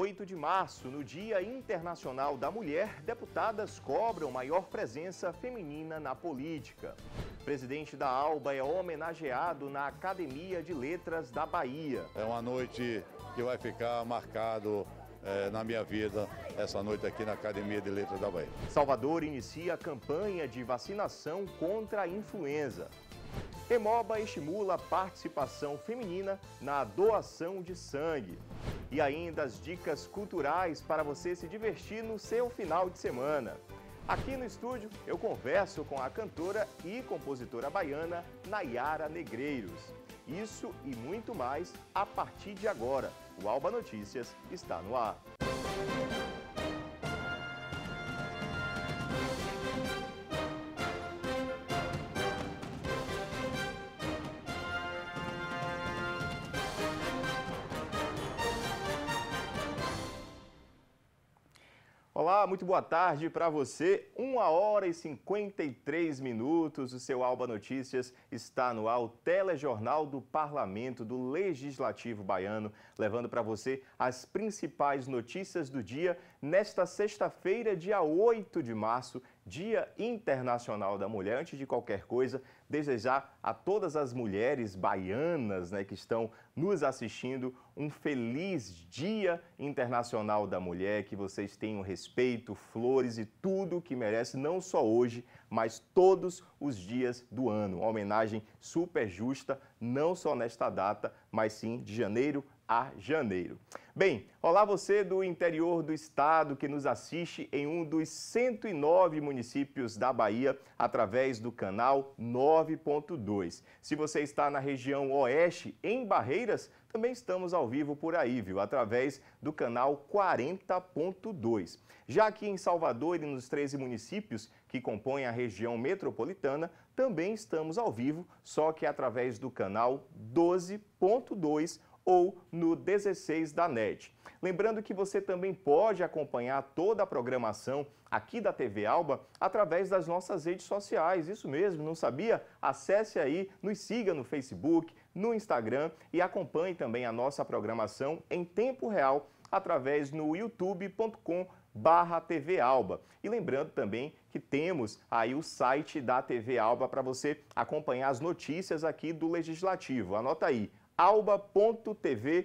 8 de março, no Dia Internacional da Mulher, deputadas cobram maior presença feminina na política. O presidente da Alba é homenageado na Academia de Letras da Bahia. É uma noite que vai ficar marcado é, na minha vida essa noite aqui na Academia de Letras da Bahia. Salvador inicia a campanha de vacinação contra a influenza. Emoba estimula a participação feminina na doação de sangue e ainda as dicas culturais para você se divertir no seu final de semana. Aqui no estúdio eu converso com a cantora e compositora baiana Nayara Negreiros. Isso e muito mais a partir de agora. O Alba Notícias está no ar. Olá, muito boa tarde para você. 1 hora e 53 minutos. O seu Alba Notícias está no ar, o telejornal do Parlamento do Legislativo Baiano, levando para você as principais notícias do dia nesta sexta-feira, dia 8 de março Dia Internacional da Mulher. Antes de qualquer coisa, desejar a todas as mulheres baianas né, que estão nos assistindo um feliz Dia Internacional da Mulher, que vocês tenham respeito, flores e tudo que merece, não só hoje, mas todos os dias do ano. Uma homenagem super justa, não só nesta data, mas sim de janeiro a janeiro. Bem, olá você do interior do estado que nos assiste em um dos 109 municípios da Bahia através do canal 9.2. Se você está na região oeste, em Barreiras, também estamos ao vivo por aí, viu? Através do canal 40.2. Já aqui em Salvador e nos 13 municípios que compõem a região metropolitana, também estamos ao vivo, só que através do canal 12.2 ou no 16 da NET. Lembrando que você também pode acompanhar toda a programação aqui da TV Alba através das nossas redes sociais. Isso mesmo, não sabia? Acesse aí, nos siga no Facebook, no Instagram e acompanhe também a nossa programação em tempo real através no youtube.com barra TV Alba. E lembrando também que temos aí o site da TV Alba para você acompanhar as notícias aqui do Legislativo. Anota aí, alba.tv.br.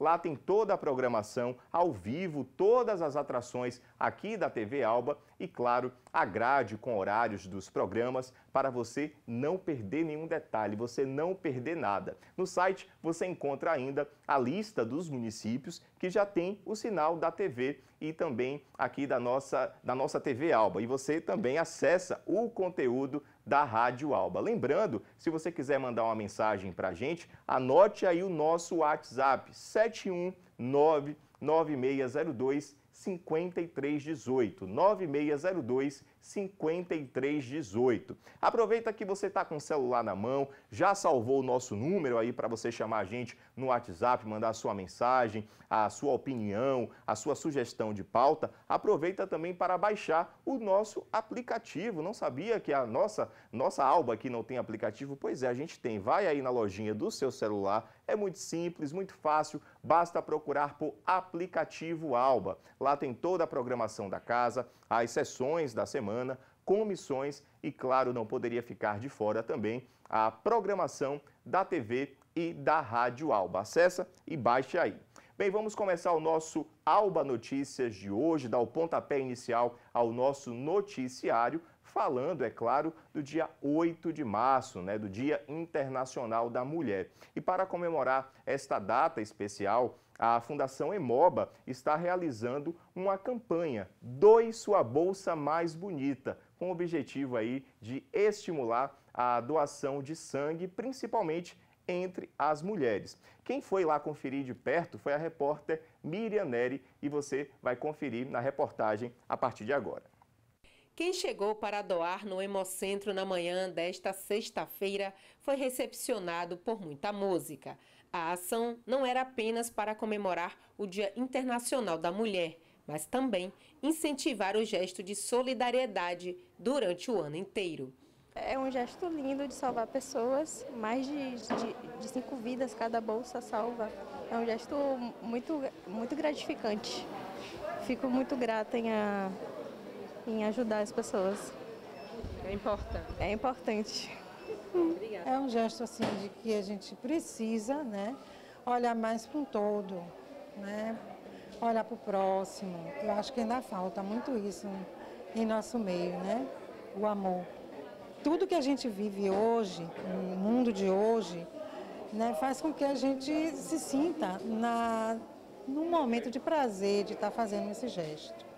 Lá tem toda a programação ao vivo, todas as atrações aqui da TV Alba e, claro, a grade com horários dos programas para você não perder nenhum detalhe, você não perder nada. No site você encontra ainda a lista dos municípios que já tem o sinal da TV e também aqui da nossa, da nossa TV Alba. E você também acessa o conteúdo da Rádio Alba. Lembrando, se você quiser mandar uma mensagem para a gente, anote aí o nosso WhatsApp, 719 9602 5318 9602 5318. Aproveita que você está com o celular na mão, já salvou o nosso número aí para você chamar a gente no WhatsApp, mandar a sua mensagem, a sua opinião, a sua sugestão de pauta. Aproveita também para baixar o nosso aplicativo. Não sabia que a nossa nossa alba aqui não tem aplicativo? Pois é, a gente tem. Vai aí na lojinha do seu celular, é muito simples, muito fácil, basta procurar por aplicativo Alba. Lá tem toda a programação da casa, as sessões da semana semana, comissões e, claro, não poderia ficar de fora também a programação da TV e da Rádio Alba. Acessa e baixe aí. Bem, vamos começar o nosso Alba Notícias de hoje, dar o pontapé inicial ao nosso noticiário, falando, é claro, do dia 8 de março, né, do Dia Internacional da Mulher. E para comemorar esta data especial, a Fundação Emoba está realizando uma campanha Doe sua bolsa mais bonita, com o objetivo aí de estimular a doação de sangue, principalmente entre as mulheres. Quem foi lá conferir de perto foi a repórter Miriam Neri e você vai conferir na reportagem a partir de agora. Quem chegou para doar no Hemocentro na manhã desta sexta-feira foi recepcionado por muita música. A ação não era apenas para comemorar o Dia Internacional da Mulher, mas também incentivar o gesto de solidariedade durante o ano inteiro. É um gesto lindo de salvar pessoas, mais de, de, de, cinco vidas cada bolsa salva. É um gesto muito, muito gratificante. Fico muito grata em, a, em ajudar as pessoas. É importante. É importante. É um gesto assim de que a gente precisa, né, olhar mais para o todo, né, olhar para o próximo. Eu acho que ainda falta muito isso em nosso meio, né, o amor. Tudo que a gente vive hoje, no mundo de hoje, né, faz com que a gente se sinta na, num momento de prazer de estar tá fazendo esse gesto.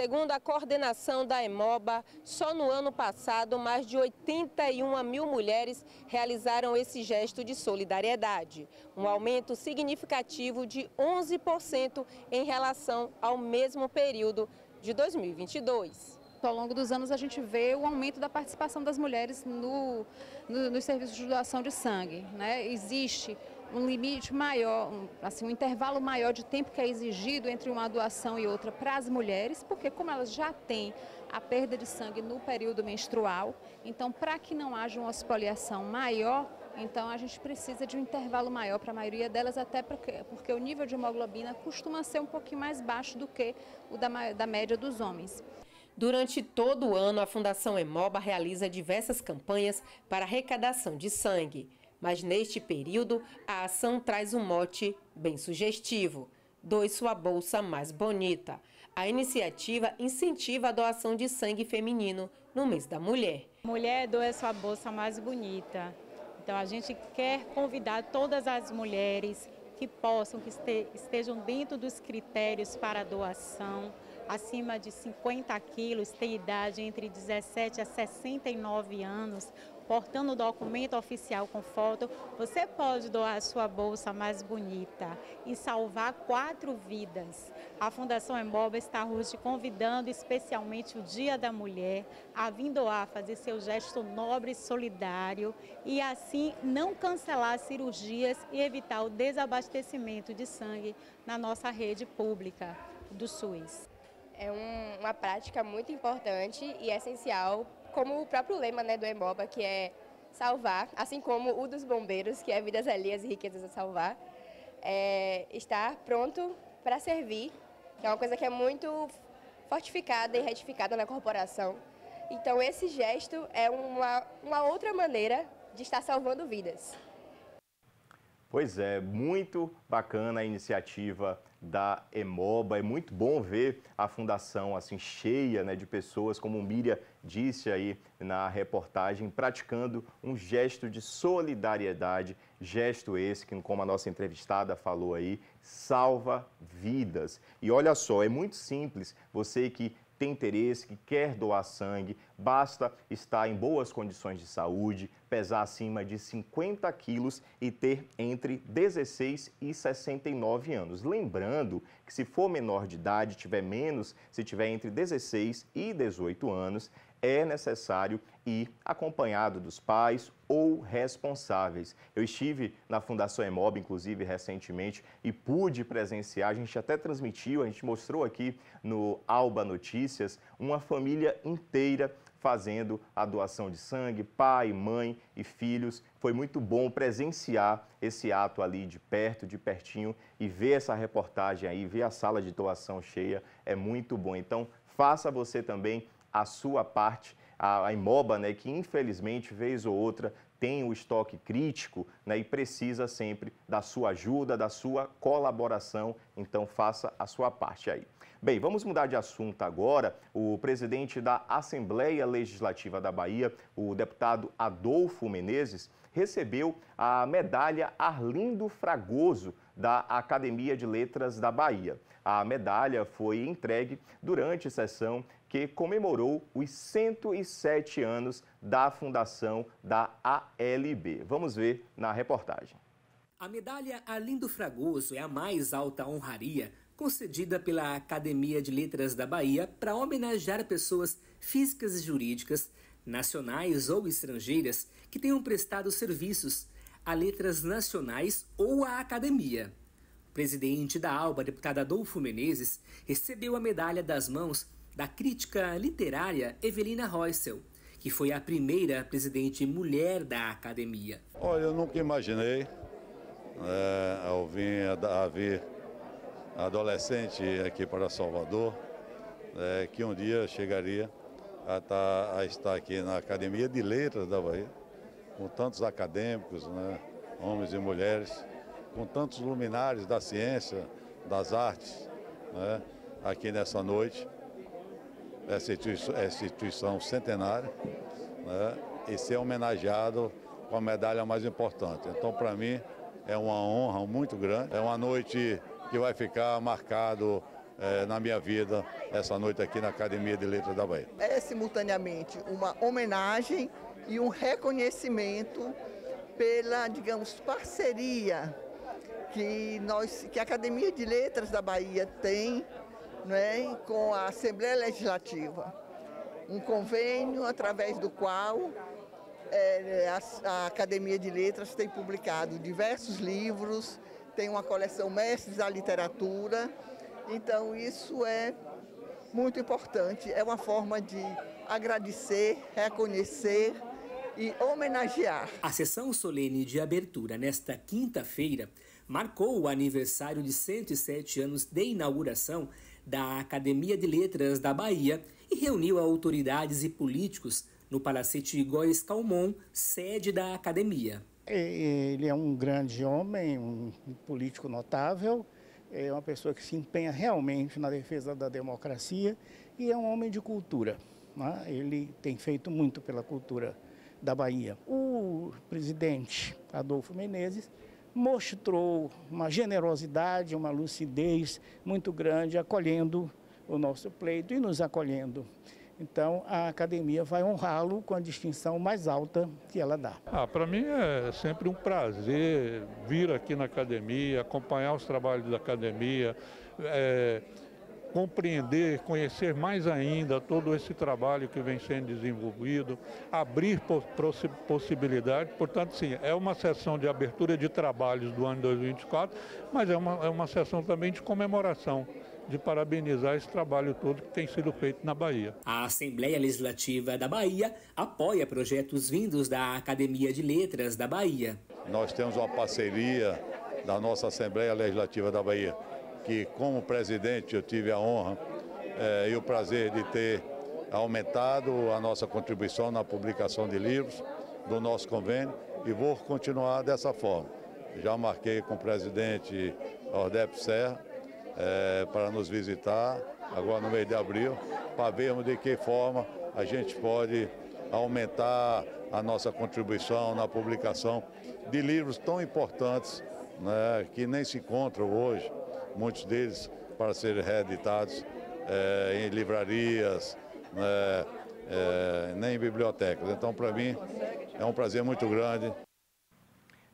Segundo a coordenação da EMOBA, só no ano passado mais de 81 mil mulheres realizaram esse gesto de solidariedade, um aumento significativo de 11% em relação ao mesmo período de 2022. Então, ao longo dos anos, a gente vê o aumento da participação das mulheres no, no, nos serviços de doação de sangue. Né? Existe um limite maior, um, assim, um intervalo maior de tempo que é exigido entre uma doação e outra para as mulheres, porque como elas já têm a perda de sangue no período menstrual, então para que não haja uma espoliação maior, então a gente precisa de um intervalo maior para a maioria delas, até porque, porque o nível de hemoglobina costuma ser um pouquinho mais baixo do que o da, da média dos homens. Durante todo o ano, a Fundação Emoba realiza diversas campanhas para arrecadação de sangue. Mas neste período, a ação traz um mote bem sugestivo. Doe sua bolsa mais bonita. A iniciativa incentiva a doação de sangue feminino no mês da mulher. Mulher, doe sua bolsa mais bonita. Então a gente quer convidar todas as mulheres que possam, que estejam dentro dos critérios para doação, acima de 50 quilos, tem idade entre 17 a 69 anos, portando o documento oficial com foto, você pode doar sua bolsa mais bonita e salvar quatro vidas. A Fundação Emboba está hoje convidando especialmente o Dia da Mulher a vir doar, fazer seu gesto nobre e solidário e assim não cancelar cirurgias e evitar o desabastecimento de sangue na nossa rede pública do SUS. É um, uma prática muito importante e essencial como o próprio lema né, do EMOBA, que é salvar, assim como o dos bombeiros, que é vidas alheias e riquezas a salvar, é, estar pronto para servir, que é uma coisa que é muito fortificada e retificada na corporação. Então esse gesto é uma, uma outra maneira de estar salvando vidas. Pois é, muito bacana a iniciativa da Emoba. É muito bom ver a fundação assim cheia né, de pessoas, como o Miriam disse aí na reportagem, praticando um gesto de solidariedade, gesto esse que, como a nossa entrevistada falou aí, salva vidas. E olha só, é muito simples, você que tem interesse, que quer doar sangue, basta estar em boas condições de saúde, pesar acima de 50 quilos e ter entre 16 e 69 anos. Lembrando que se for menor de idade, tiver menos, se tiver entre 16 e 18 anos, é necessário ir acompanhado dos pais ou responsáveis. Eu estive na Fundação Emob, inclusive, recentemente e pude presenciar, a gente até transmitiu, a gente mostrou aqui no Alba Notícias, uma família inteira fazendo a doação de sangue, pai, mãe e filhos. Foi muito bom presenciar esse ato ali de perto, de pertinho e ver essa reportagem aí, ver a sala de doação cheia, é muito bom. Então, faça você também a sua parte a, a Imoba, né, que infelizmente, vez ou outra, tem o estoque crítico né, e precisa sempre da sua ajuda, da sua colaboração. Então, faça a sua parte aí. Bem, vamos mudar de assunto agora. O presidente da Assembleia Legislativa da Bahia, o deputado Adolfo Menezes, recebeu a medalha Arlindo Fragoso da Academia de Letras da Bahia. A medalha foi entregue durante sessão que comemorou os 107 anos da fundação da ALB. Vamos ver na reportagem. A medalha Alindo Fragoso é a mais alta honraria concedida pela Academia de Letras da Bahia para homenagear pessoas físicas e jurídicas, nacionais ou estrangeiras, que tenham prestado serviços a letras nacionais ou à academia. O presidente da ALBA, deputado Adolfo Menezes, recebeu a medalha das mãos da crítica literária Evelina Roissel, que foi a primeira presidente mulher da academia. Olha, eu nunca imaginei, né, ao vir, a vir adolescente aqui para Salvador, né, que um dia chegaria a, tá, a, estar aqui na Academia de Letras da Bahia, com tantos acadêmicos, né, homens e mulheres, com tantos luminares da ciência, das artes, né, aqui nessa noite essa instituição, essa é instituição centenária, né, e ser homenageado com a medalha mais importante. Então, para mim, é uma honra muito grande, é uma noite que vai ficar marcado é, na minha vida essa noite aqui na Academia de Letras da Bahia. É simultaneamente uma homenagem e um reconhecimento pela, digamos, parceria que, nós, que a Academia de Letras da Bahia tem né, com a Assembleia Legislativa, um convênio através do qual é, a, a Academia de Letras tem publicado diversos livros, tem uma coleção Mestres da Literatura, então isso é muito importante, é uma forma de agradecer, reconhecer e homenagear. A sessão solene de abertura nesta quinta-feira marcou o aniversário de 107 anos de inauguração da Academia de Letras da Bahia e reuniu autoridades e políticos no Palacete Góes Calmon, sede da academia. Ele é um grande homem, um político notável, é uma pessoa que se empenha realmente na defesa da democracia e é um homem de cultura. Né? Ele tem feito muito pela cultura da Bahia. O presidente Adolfo Menezes mostrou uma generosidade, uma lucidez muito grande, acolhendo o nosso pleito e nos acolhendo. Então, a academia vai honrá-lo com a distinção mais alta que ela dá. Ah, Para mim é sempre um prazer vir aqui na academia, acompanhar os trabalhos da academia. É compreender, conhecer mais ainda todo esse trabalho que vem sendo desenvolvido, abrir possibilidade, Portanto, sim, é uma sessão de abertura de trabalhos do ano 2024, mas é uma, é uma sessão também de comemoração de parabenizar esse trabalho todo que tem sido feito na Bahia. A Assembleia Legislativa da Bahia apoia projetos vindos da Academia de Letras da Bahia. Nós temos uma parceria da nossa Assembleia Legislativa da Bahia que como presidente eu tive a honra eh, e o prazer de ter aumentado a nossa contribuição na publicação de livros do nosso convênio e vou continuar dessa forma. Já marquei com o presidente Ordep Serra eh, para nos visitar agora no mês de abril, para vermos de que forma a gente pode aumentar a nossa contribuição na publicação de livros tão importantes né, que nem se encontram hoje muitos deles para serem reeditados é, em livrarias, é, nem em bibliotecas. Então, para mim, é um prazer muito grande.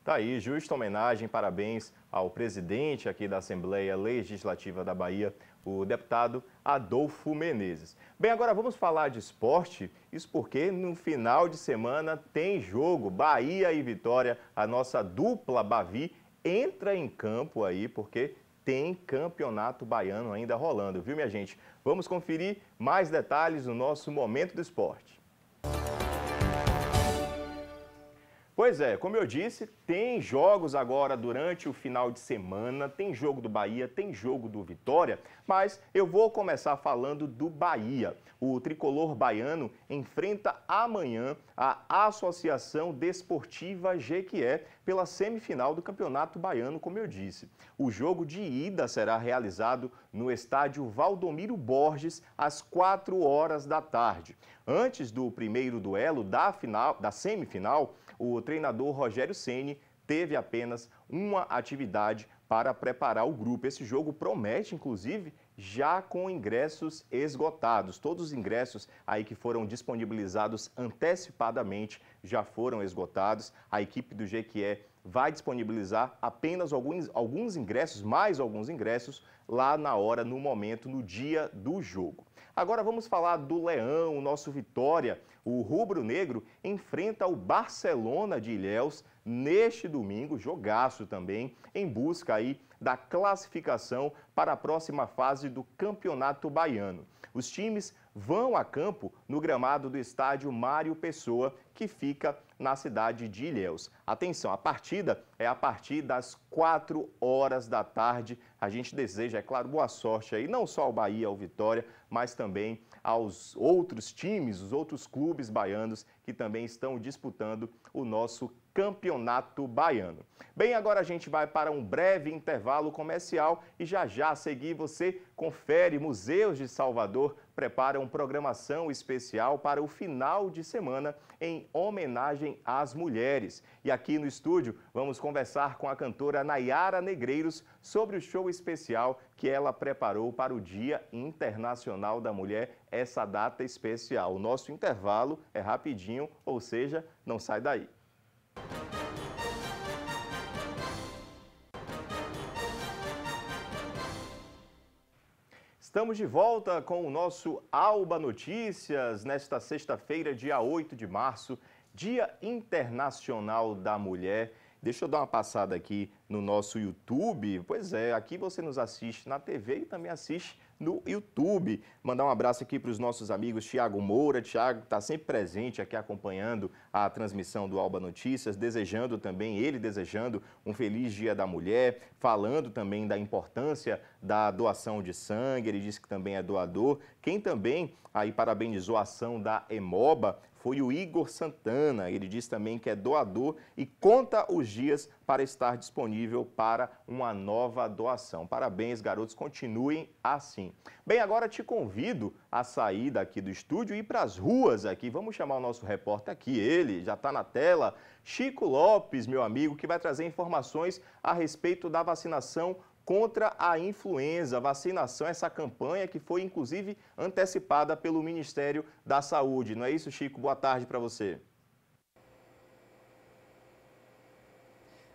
Tá aí, justa homenagem, parabéns ao presidente aqui da Assembleia Legislativa da Bahia, o deputado Adolfo Menezes. Bem, agora vamos falar de esporte, isso porque no final de semana tem jogo Bahia e Vitória, a nossa dupla Bavi entra em campo aí porque tem campeonato baiano ainda rolando, viu, minha gente? Vamos conferir mais detalhes no nosso Momento do Esporte. Pois é, como eu disse, tem jogos agora durante o final de semana, tem jogo do Bahia, tem jogo do Vitória, mas eu vou começar falando do Bahia. O tricolor baiano enfrenta amanhã a Associação Desportiva Jequié pela semifinal do Campeonato Baiano, como eu disse. O jogo de ida será realizado no estádio Valdomiro Borges às 4 horas da tarde. Antes do primeiro duelo da final, da semifinal, o treinador Rogério Ceni teve apenas uma atividade para preparar o grupo. Esse jogo promete, inclusive, já com ingressos esgotados. Todos os ingressos aí que foram disponibilizados antecipadamente já foram esgotados. A equipe do GQE vai disponibilizar apenas alguns, alguns ingressos, mais alguns ingressos, lá na hora, no momento, no dia do jogo. Agora vamos falar do Leão, nosso Vitória. O rubro-negro enfrenta o Barcelona de Ilhéus neste domingo, jogaço também, em busca aí da classificação para a próxima fase do Campeonato Baiano. Os times vão a campo no gramado do estádio Mário Pessoa, que fica na cidade de Ilhéus. Atenção, a partida é a partir das 4 horas da tarde. A gente deseja, é claro, boa sorte aí, não só ao Bahia, ao Vitória, mas também aos outros times, os outros clubes baianos que também estão disputando o nosso Campeonato Baiano. Bem, agora a gente vai para um breve intervalo comercial e já já a seguir você confere Museus de Salvador preparam programação especial para o final de semana em homenagem às mulheres. E aqui no estúdio vamos conversar com a cantora Nayara Negreiros sobre o show especial que ela preparou para o Dia Internacional da Mulher, essa data especial. O nosso intervalo é rapidinho, ou seja, não sai daí. Estamos de volta com o nosso Alba Notícias nesta sexta-feira, dia 8 de março, Dia Internacional da Mulher. Deixa eu dar uma passada aqui no nosso YouTube. Pois é, aqui você nos assiste na TV e também assiste no YouTube. Mandar um abraço aqui para os nossos amigos Tiago Moura. Tiago está sempre presente aqui acompanhando a transmissão do Alba Notícias, desejando também, ele desejando um feliz Dia da Mulher, falando também da importância da doação de sangue. Ele disse que também é doador. Quem também aí parabenizou a ação da Emoba, foi o Igor Santana. Ele diz também que é doador e conta os dias para estar disponível para uma nova doação. Parabéns, garotos, continuem assim. Bem, agora te convido a sair daqui do estúdio e ir para as ruas aqui. Vamos chamar o nosso repórter aqui, ele já está na tela, Chico Lopes, meu amigo, que vai trazer informações a respeito da vacinação contra a influenza, vacinação, essa campanha que foi inclusive antecipada pelo Ministério da Saúde. Não é isso, Chico? Boa tarde para você.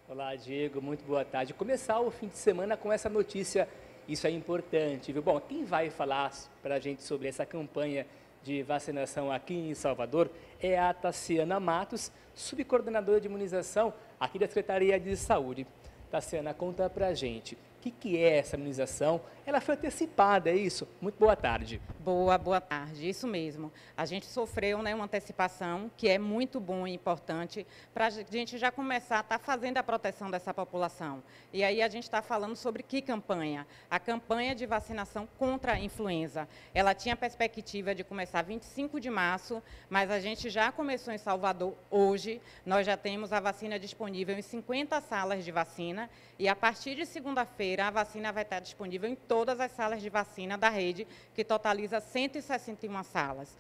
Olá, Diego, muito boa tarde. Começar o fim de semana com essa notícia, isso é importante, viu? Bom, quem vai falar para a gente sobre essa campanha de vacinação aqui em Salvador é a Tassiana Matos, subcoordenadora de imunização aqui da Secretaria de Saúde. Tassiana, conta para a gente. O que, que é essa imunização? ela foi antecipada, é isso? Muito boa tarde. Boa, boa tarde, isso mesmo. A gente sofreu né, uma antecipação que é muito bom e importante para a gente já começar a estar tá fazendo a proteção dessa população. E aí a gente está falando sobre que campanha? A campanha de vacinação contra a influenza. Ela tinha a perspectiva de começar 25 de março, mas a gente já começou em Salvador hoje. Nós já temos a vacina disponível em 50 salas de vacina e a partir de segunda-feira a vacina vai estar tá disponível em todos todas as salas de vacina da rede, que totaliza 161 salas.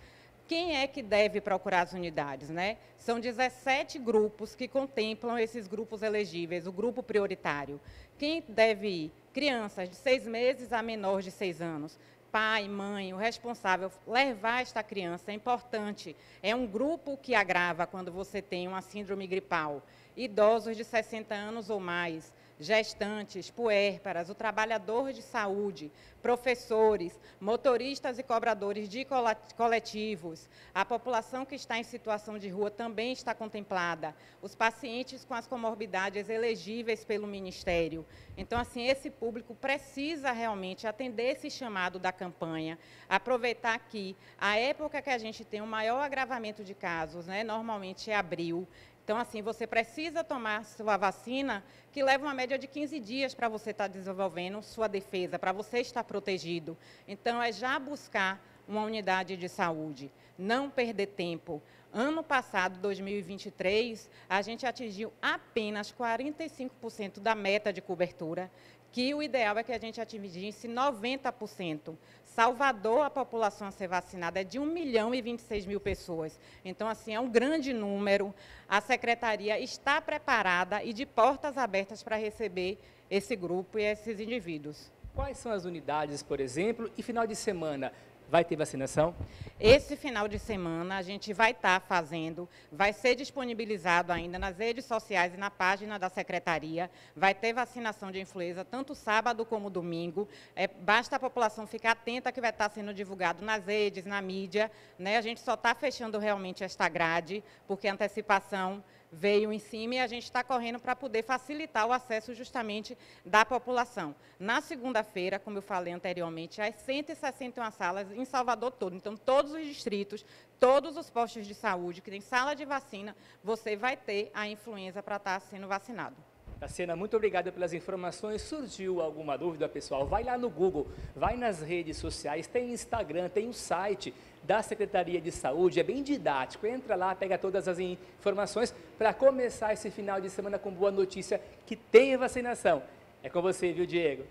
Quem é que deve procurar as unidades? Né? São 17 grupos que contemplam esses grupos elegíveis, o grupo prioritário. Quem deve ir? Crianças de seis meses a menor de seis anos pai, mãe, o responsável, levar esta criança é importante. É um grupo que agrava quando você tem uma síndrome gripal. Idosos de 60 anos ou mais, gestantes, puérparas, o trabalhador de saúde, professores, motoristas e cobradores de coletivos. A população que está em situação de rua também está contemplada. Os pacientes com as comorbidades elegíveis pelo Ministério. Então, assim, esse público precisa realmente atender esse chamado da campanha, aproveitar que a época que a gente tem o maior agravamento de casos, né, normalmente é abril, então, assim, você precisa tomar sua vacina, que leva uma média de 15 dias para você estar tá desenvolvendo sua defesa, para você estar protegido. Então, é já buscar uma unidade de saúde, não perder tempo. Ano passado, 2023, a gente atingiu apenas 45% da meta de cobertura que o ideal é que a gente atingisse 90%. Salvador, a população a ser vacinada é de 1 milhão e 26 mil pessoas. Então, assim, é um grande número. A secretaria está preparada e de portas abertas para receber esse grupo e esses indivíduos. Quais são as unidades, por exemplo, e final de semana? vai ter vacinação? Esse final de semana a gente vai estar tá fazendo, vai ser disponibilizado ainda nas redes sociais e na página da secretaria. Vai ter vacinação de influenza tanto sábado como domingo. É, basta a população ficar atenta que vai estar tá sendo divulgado nas redes, na mídia. Né? A gente só está fechando realmente esta grade, porque a antecipação veio em cima e a gente está correndo para poder facilitar o acesso justamente da população. Na segunda-feira, como eu falei anteriormente, as 161 salas em Salvador todo, então todos os distritos, todos os postos de saúde que tem sala de vacina, você vai ter a influenza para estar tá sendo vacinado cena. muito obrigado pelas informações. Surgiu alguma dúvida, pessoal? Vai lá no Google, vai nas redes sociais, tem Instagram, tem o um site da Secretaria de Saúde, é bem didático. Entra lá, pega todas as informações para começar esse final de semana com boa notícia que tem vacinação. É com você, viu, Diego?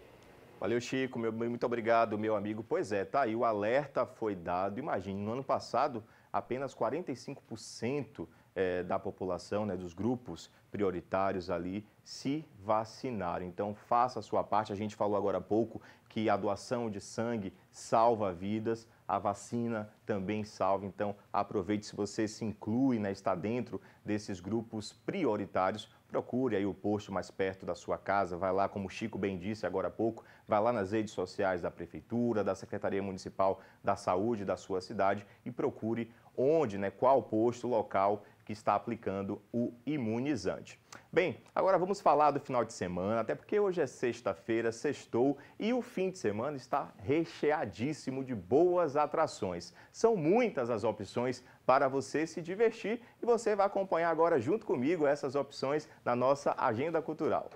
Valeu, Chico. Meu, muito obrigado, meu amigo. Pois é, tá aí. O alerta foi dado. Imagine, no ano passado, apenas 45% é, da população, né, dos grupos prioritários ali, se vacinar. Então, faça a sua parte. A gente falou agora há pouco que a doação de sangue salva vidas, a vacina também salva. Então, aproveite se você se inclui, né, está dentro desses grupos prioritários. Procure aí o posto mais perto da sua casa, vai lá, como o Chico bem disse agora há pouco, vai lá nas redes sociais da Prefeitura, da Secretaria Municipal da Saúde da sua cidade e procure onde, né, qual posto local que está aplicando o imunizante. Bem, agora vamos falar do final de semana, até porque hoje é sexta-feira, sextou, e o fim de semana está recheadíssimo de boas atrações. São muitas as opções para você se divertir e você vai acompanhar agora junto comigo essas opções na nossa agenda cultural.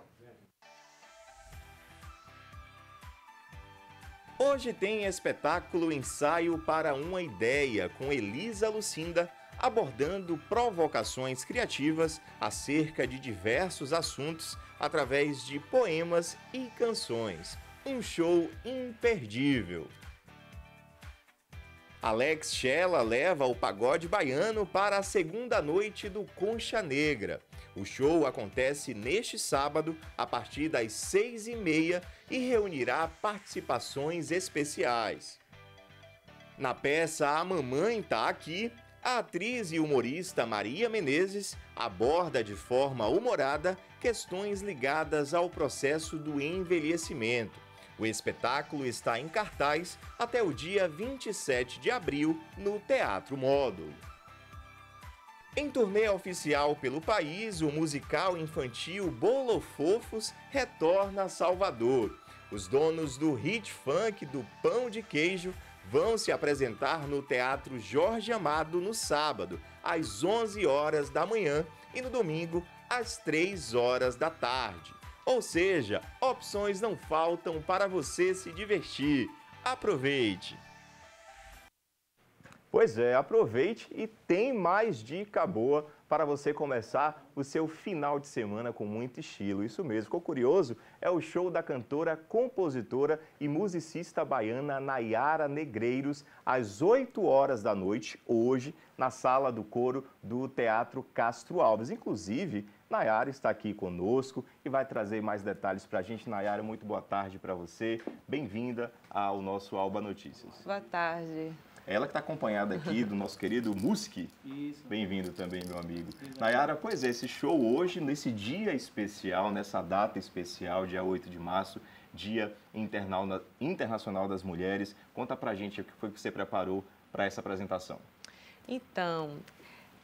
Hoje tem espetáculo Ensaio para uma Ideia com Elisa Lucinda abordando provocações criativas acerca de diversos assuntos através de poemas e canções. Um show imperdível! Alex Shella leva o pagode baiano para a segunda noite do Concha Negra. O show acontece neste sábado, a partir das seis e meia, e reunirá participações especiais. Na peça A Mamãe Tá Aqui, a atriz e humorista Maria Menezes aborda de forma humorada questões ligadas ao processo do envelhecimento. O espetáculo está em cartaz até o dia 27 de abril no Teatro Módulo. Em turnê oficial pelo país, o musical infantil Bolo Fofos retorna a Salvador. Os donos do hit funk do Pão de Queijo vão se apresentar no Teatro Jorge Amado no sábado, às 11 horas da manhã e no domingo, às 3 horas da tarde. Ou seja, opções não faltam para você se divertir. Aproveite! Pois é, aproveite e tem mais dica boa para você começar o seu final de semana com muito estilo. Isso mesmo, ficou curioso? É o show da cantora, compositora e musicista baiana Nayara Negreiros, às 8 horas da noite, hoje, na sala do coro do Teatro Castro Alves. Inclusive, Nayara está aqui conosco e vai trazer mais detalhes para a gente. Nayara, muito boa tarde para você. Bem-vinda ao nosso Alba Notícias. Boa tarde. Ela que está acompanhada aqui do nosso querido Muski. Bem-vindo também, meu amigo. Nayara, pois é, esse show hoje, nesse dia especial, nessa data especial, dia 8 de março, Dia Internacional das Mulheres. Conta pra gente o que foi que você preparou para essa apresentação. Então,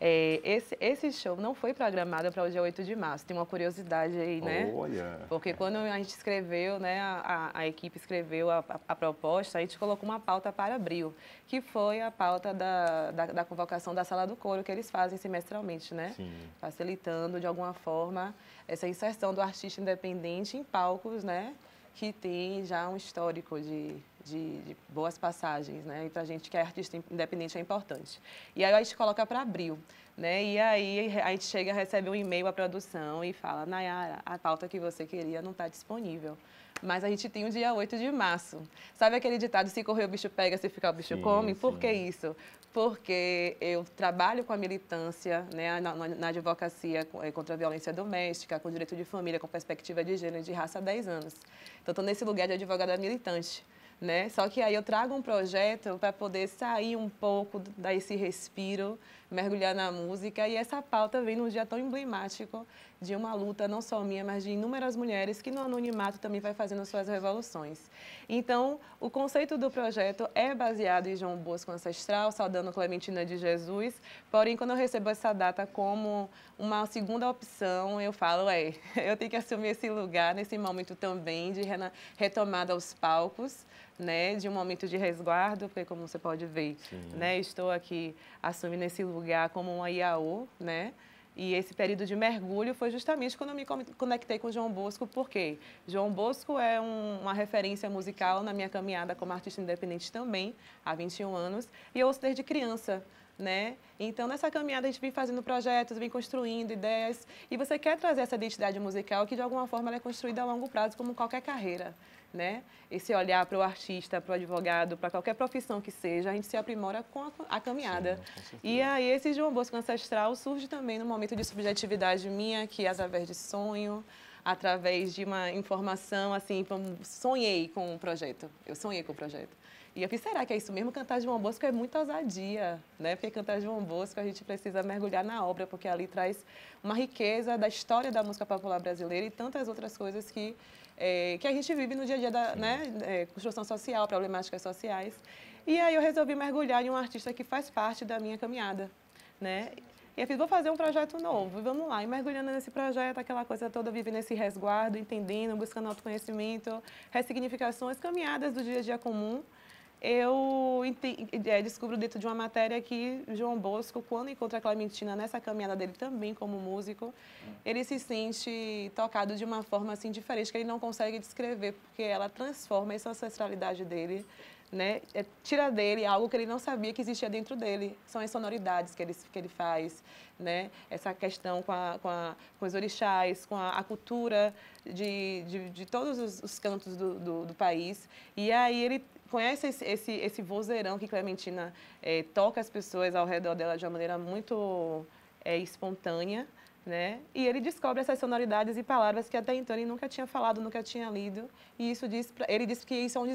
é, esse, esse show não foi programado para o dia 8 de março. Tem uma curiosidade aí, né? Olha. Porque quando a gente escreveu, né, a, a, equipe escreveu a, a, proposta, a gente colocou uma pauta para abril, que foi a pauta da, da, da convocação da Sala do Coro, que eles fazem semestralmente, né? Sim. Facilitando, de alguma forma, essa inserção do artista independente em palcos, né? que tem já um histórico de, de, de boas passagens, né? E para a gente que é artista independente é importante. E aí a gente coloca para abril, né? E aí a gente chega, recebe um e-mail à produção e fala, Nayara, a pauta que você queria não está disponível. Mas a gente tem o dia 8 de março. Sabe aquele ditado, se correr o bicho pega, se ficar o bicho sim, come? Sim. Por que isso? porque eu trabalho com a militância né, na, na, advocacia eh, contra a violência doméstica, com direito de família, com perspectiva de gênero e de raça há 10 anos. Então, estou nesse lugar de advogada militante. Né? Só que aí eu trago um projeto para poder sair um pouco desse respiro mergulhar na música. E essa pauta vem num dia tão emblemático de uma luta não só minha, mas de inúmeras mulheres que no anonimato também vai fazendo suas revoluções. Então, o conceito do projeto é baseado em João Bosco Ancestral, saudando Clementina de Jesus, porém, quando eu recebo essa data como uma segunda opção, eu falo, é, eu tenho que assumir esse lugar nesse momento também de retomada aos palcos, né, de um momento de resguardo, porque como você pode ver, né, estou aqui assumindo esse lugar como uma IAO, né, e esse período de mergulho foi justamente quando eu me conectei com João Bosco, porque João Bosco é um, uma referência musical na minha caminhada como artista independente também, há 21 anos, e eu ouço desde criança. Né? Então, nessa caminhada, a gente vem fazendo projetos, vem construindo ideias, e você quer trazer essa identidade musical que, de alguma forma, é construída a longo prazo, como qualquer carreira né? Esse olhar para o artista, para o advogado, para qualquer profissão que seja, a gente se aprimora com a, a caminhada. Sim, e aí esse João Bosco ancestral surge também no momento de subjetividade minha, que é através de sonho, através de uma informação, assim, sonhei com o um projeto. Eu sonhei com o um projeto. E eu fiz, será que é isso mesmo? Cantar João Bosco é muita ousadia, né? Porque cantar João Bosco a gente precisa mergulhar na obra, porque ali traz uma riqueza da história da música popular brasileira e tantas outras coisas que é, que a gente vive no dia a dia da né, é, construção social, problemáticas sociais. E aí eu resolvi mergulhar em um artista que faz parte da minha caminhada, né? E eu fiz, vou fazer um projeto novo, vamos lá. E mergulhando nesse projeto, aquela coisa toda, vivendo esse resguardo, entendendo, buscando autoconhecimento, ressignificações, caminhadas do dia a dia comum eu é, descubro dentro de uma matéria que João Bosco, quando encontra Clementina nessa caminhada dele também como músico, ele se sente tocado de uma forma assim diferente que ele não consegue descrever, porque ela transforma essa ancestralidade dele, né? É, tira dele algo que ele não sabia que existia dentro dele. São as sonoridades que ele que ele faz, né? Essa questão com a, com, a, com os orixás, com a, a cultura de, de, de, todos os, os cantos do, do, do país. E aí ele conhece esse, esse, esse vozeirão que Clementina é, toca as pessoas ao redor dela de uma maneira muito é, espontânea, né? E ele descobre essas sonoridades e palavras que até então ele nunca tinha falado, nunca tinha lido. E isso diz, ele diz que isso é um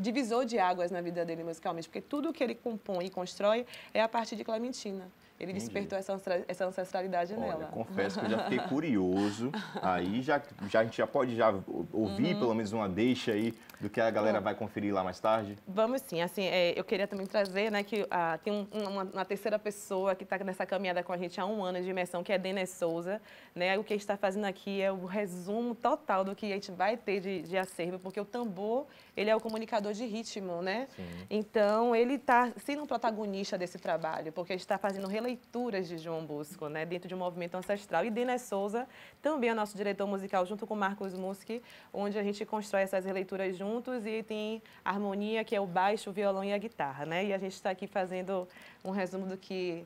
divisor de águas na vida dele musicalmente, porque tudo que ele compõe e constrói é a partir de Clementina. Ele Entendi. despertou essa, essa ancestralidade Olha, nela. Confesso que eu já fiquei curioso. aí já, já, a gente já pode já ouvir uhum. pelo menos uma deixa aí do que a galera uhum. vai conferir lá mais tarde. Vamos sim. Assim, é, eu queria também trazer, né, que ah, tem um, uma, uma, terceira pessoa que está nessa caminhada com a gente há um ano de imersão, que é Denis Souza. Né? O que a gente está fazendo aqui é o resumo total do que a gente vai ter de, de acervo, porque o tambor ele é o comunicador de ritmo, né? Sim. Então, ele está sendo um protagonista desse trabalho, porque a gente está fazendo releituras de João Bosco, né? Dentro de um movimento ancestral. E Dené Souza também é nosso diretor musical, junto com Marcos Muschi, onde a gente constrói essas releituras juntos e tem harmonia, que é o baixo, o violão e a guitarra, né? E a gente está aqui fazendo um resumo do que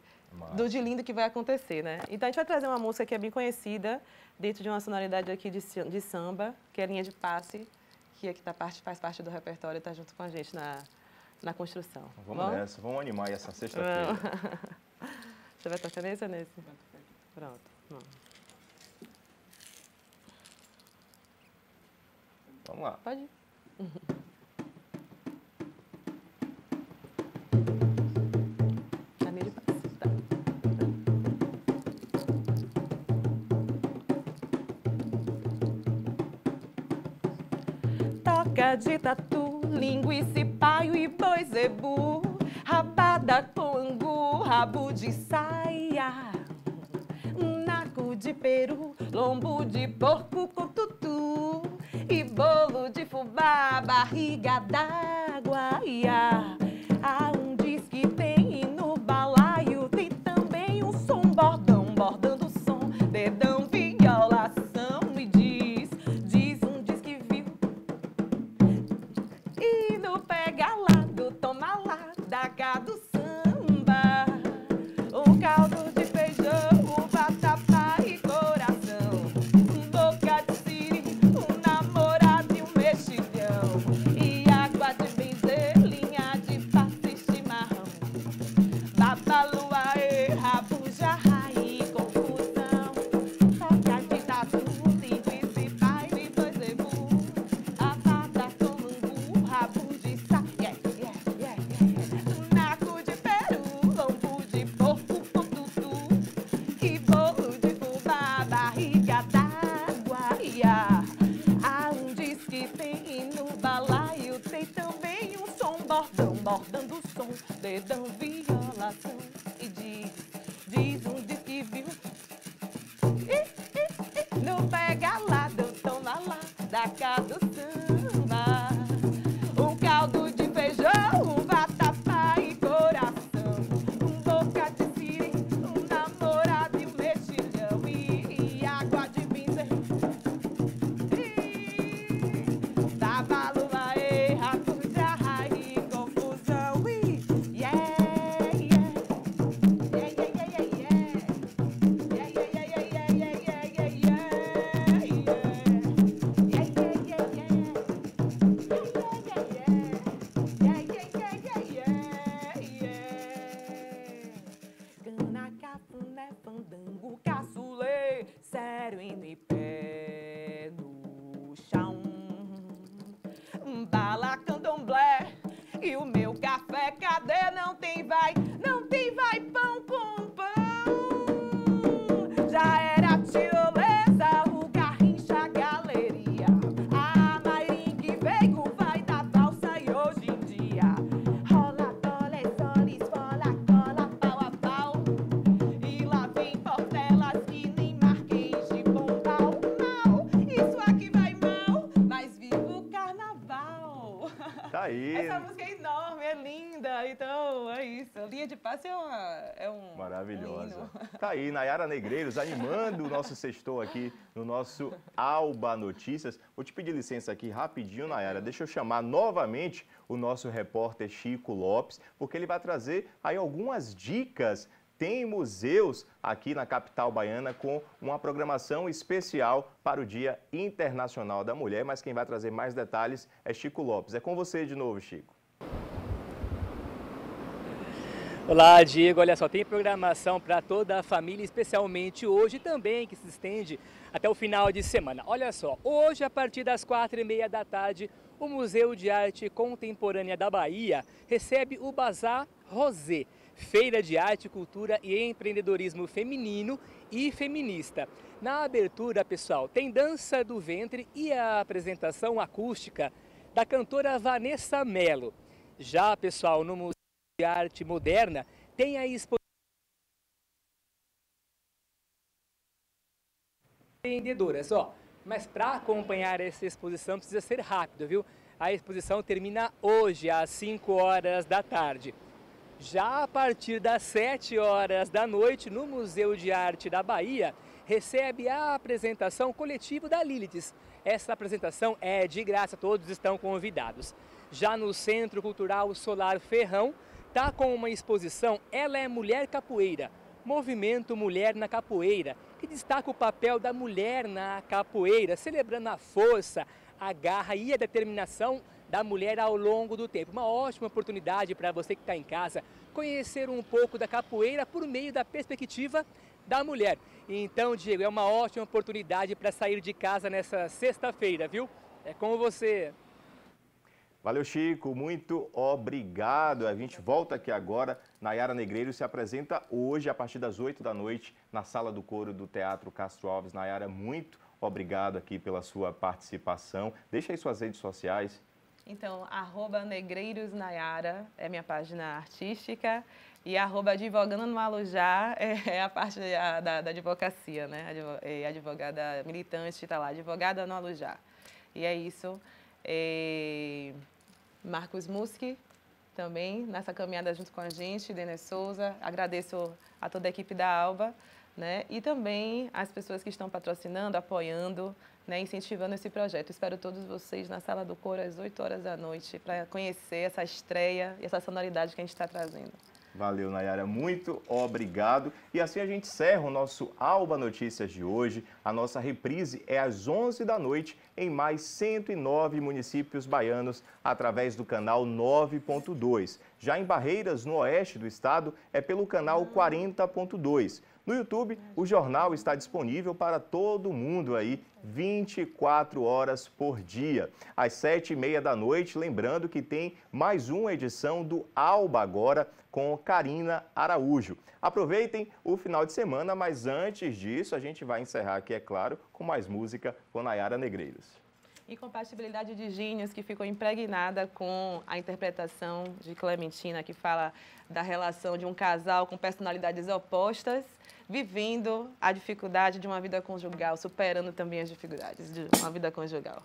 do de lindo que vai acontecer, né? Então a gente vai trazer uma música que é bem conhecida, dentro de uma sonoridade aqui de, de samba, que é a linha de passe que tá parte, faz parte do repertório e está junto com a gente na, na construção. Vamos, nessa, vamos animar essa sexta-feira. Você vai tocar nesse ou nesse? Pronto, vamos. Vamos lá. Pode ir. de tatu, linguiça, paio e boi zebu. É Rabada com angu, rabo de saia. Naco de peru, lombo de porco com tutu. E bolo de fubá, barriga d'água, iá. Maravilhosa. Tá aí, Nayara Negreiros, animando o nosso sextou aqui no nosso Alba Notícias. Vou te pedir licença aqui rapidinho, Nayara. Deixa eu chamar novamente o nosso repórter Chico Lopes, porque ele vai trazer aí algumas dicas tem museus aqui na capital baiana com uma programação especial para o Dia Internacional da Mulher, mas quem vai trazer mais detalhes é Chico Lopes. É com você de novo, Chico. Olá, Diego. Olha só, tem programação para toda a família, especialmente hoje também, que se estende até o final de semana. Olha só, hoje, a partir das quatro e meia da tarde, o Museu de Arte Contemporânea da Bahia recebe o Bazar Rosé, feira de arte, cultura e empreendedorismo feminino e feminista. Na abertura, pessoal, tem dança do ventre e a apresentação acústica da cantora Vanessa Mello. Já, pessoal, no museu de arte moderna tem a exposição empreendedoras, ó. Mas para acompanhar essa exposição precisa ser rápido, viu? A exposição termina hoje às 5 horas da tarde. Já a partir das 7 horas da noite, no Museu de Arte da Bahia, recebe a apresentação coletiva da Lilites. Essa apresentação é de graça, todos estão convidados. Já no Centro Cultural Solar Ferrão, está com uma exposição Ela é Mulher Capoeira, Movimento Mulher na Capoeira, que destaca o papel da mulher na capoeira, celebrando a força, a garra e a determinação da mulher ao longo do tempo. Uma ótima oportunidade para você que está em casa conhecer um pouco da capoeira por meio da perspectiva da mulher. Então, Diego, é uma ótima oportunidade para sair de casa nessa sexta-feira, viu? É com você. Valeu, Chico. Muito obrigado. A gente volta aqui agora. Nayara Negreiro se apresenta hoje, a partir das 8 da noite, na Sala do Coro do Teatro Castro Alves. Nayara, muito obrigado aqui pela sua participação. Deixa aí suas redes sociais. Então, arroba Negreiros Nayara é minha página artística e arroba Advogando no Alujá é, é a parte da, da, da advocacia, né? É, advogada militante, está lá, Advogada no Alujá. E é isso. É... Marcos Muski, também nessa caminhada junto com a gente, Denis Souza. Agradeço a toda a equipe da Alba. Né? E também as pessoas que estão patrocinando, apoiando, né? incentivando esse projeto. Espero todos vocês na sala do coro às 8 horas da noite para conhecer essa estreia e essa sonoridade que a gente está trazendo. Valeu, Nayara, muito obrigado. E assim a gente encerra o nosso Alba Notícias de hoje. A nossa reprise é às 11 da noite em mais 109 municípios baianos através do canal 9.2. Já em Barreiras, no oeste do estado, é pelo canal 40.2. No YouTube, o jornal está disponível para todo mundo aí 24 horas por dia. Às 7h30 da noite, lembrando que tem mais uma edição do Alba Agora com Karina Araújo. Aproveitem o final de semana, mas antes disso, a gente vai encerrar aqui, é claro, com mais música com Nayara Negreiros. Incompatibilidade de gênios que ficou impregnada com a interpretação de Clementina, que fala da relação de um casal com personalidades opostas, vivendo a dificuldade de uma vida conjugal, superando também as dificuldades de uma vida conjugal.